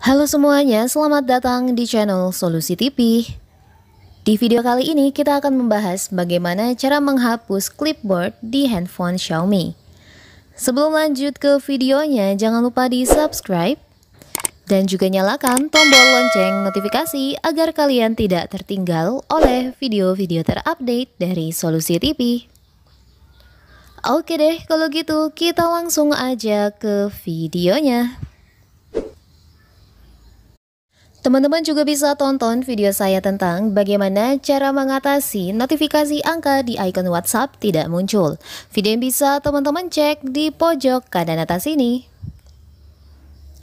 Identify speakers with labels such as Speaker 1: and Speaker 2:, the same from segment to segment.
Speaker 1: Halo semuanya, selamat datang di channel Solusi TV. Di video kali ini kita akan membahas bagaimana cara menghapus clipboard di handphone Xiaomi. Sebelum lanjut ke videonya, jangan lupa di subscribe dan juga nyalakan tombol lonceng notifikasi agar kalian tidak tertinggal oleh video-video terupdate dari Solusi TV. Oke deh, kalau gitu kita langsung aja ke videonya. Teman-teman juga bisa tonton video saya tentang bagaimana cara mengatasi notifikasi angka di icon WhatsApp tidak muncul. Video yang bisa teman-teman cek di pojok kanan atas ini.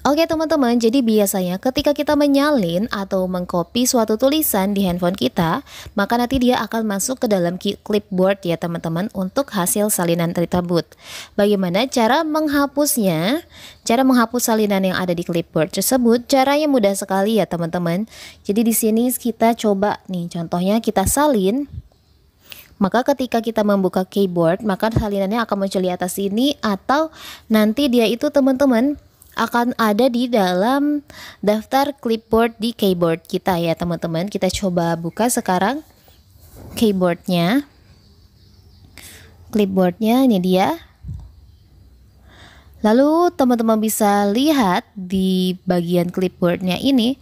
Speaker 1: Oke teman-teman, jadi biasanya ketika kita menyalin atau mengcopy suatu tulisan di handphone kita, maka nanti dia akan masuk ke dalam clipboard ya teman-teman untuk hasil salinan tersebut. Bagaimana cara menghapusnya? Cara menghapus salinan yang ada di clipboard tersebut, caranya mudah sekali ya teman-teman. Jadi di sini kita coba nih contohnya kita salin maka ketika kita membuka keyboard maka salinannya akan muncul di atas sini atau nanti dia itu teman-teman akan ada di dalam daftar clipboard di keyboard kita ya teman-teman. Kita coba buka sekarang keyboardnya. Clipboardnya ini dia. Lalu teman-teman bisa lihat di bagian clipboardnya ini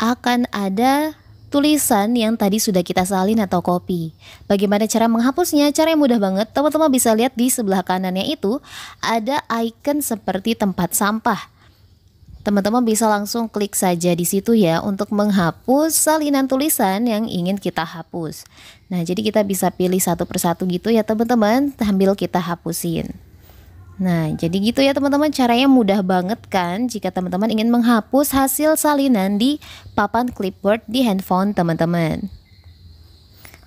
Speaker 1: akan ada tulisan yang tadi sudah kita salin atau copy. Bagaimana cara menghapusnya? Cara yang mudah banget. Teman-teman bisa lihat di sebelah kanannya itu ada icon seperti tempat sampah. Teman-teman bisa langsung klik saja di situ ya untuk menghapus salinan tulisan yang ingin kita hapus. Nah, jadi kita bisa pilih satu persatu gitu ya teman-teman, sambil kita hapusin. Nah, jadi gitu ya teman-teman, caranya mudah banget kan jika teman-teman ingin menghapus hasil salinan di papan clipboard di handphone teman-teman.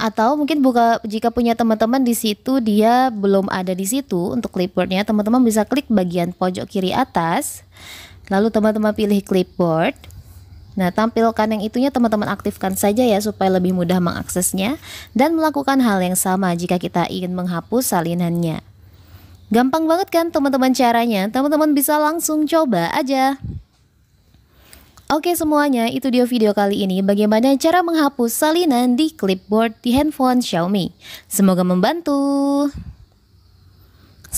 Speaker 1: Atau mungkin buka jika punya teman-teman di situ dia belum ada di situ untuk clipboardnya, teman-teman bisa klik bagian pojok kiri atas. Lalu teman-teman pilih clipboard. Nah, tampilkan yang itunya teman-teman aktifkan saja ya supaya lebih mudah mengaksesnya dan melakukan hal yang sama jika kita ingin menghapus salinannya. Gampang banget kan teman-teman caranya? Teman-teman bisa langsung coba aja. Oke semuanya, itu dia video kali ini bagaimana cara menghapus salinan di clipboard di handphone Xiaomi. Semoga membantu.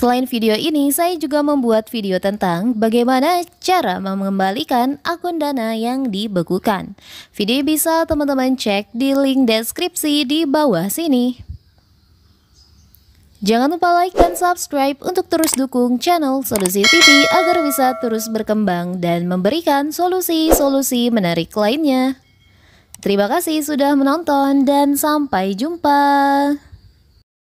Speaker 1: Selain video ini, saya juga membuat video tentang bagaimana cara mengembalikan akun dana yang dibekukan. Video bisa teman-teman cek di link deskripsi di bawah sini. Jangan lupa like dan subscribe untuk terus dukung channel Solusi TV agar bisa terus berkembang dan memberikan solusi-solusi menarik lainnya. Terima kasih sudah menonton dan sampai jumpa.